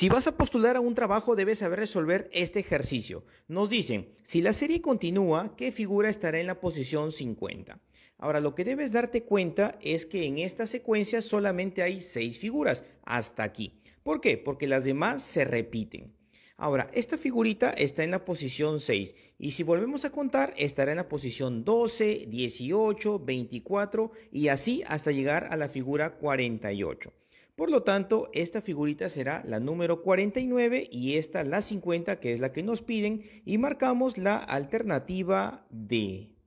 Si vas a postular a un trabajo debes saber resolver este ejercicio. Nos dicen, si la serie continúa, ¿qué figura estará en la posición 50? Ahora, lo que debes darte cuenta es que en esta secuencia solamente hay 6 figuras, hasta aquí. ¿Por qué? Porque las demás se repiten. Ahora, esta figurita está en la posición 6 y si volvemos a contar estará en la posición 12, 18, 24 y así hasta llegar a la figura 48. Por lo tanto, esta figurita será la número 49 y esta la 50, que es la que nos piden, y marcamos la alternativa D.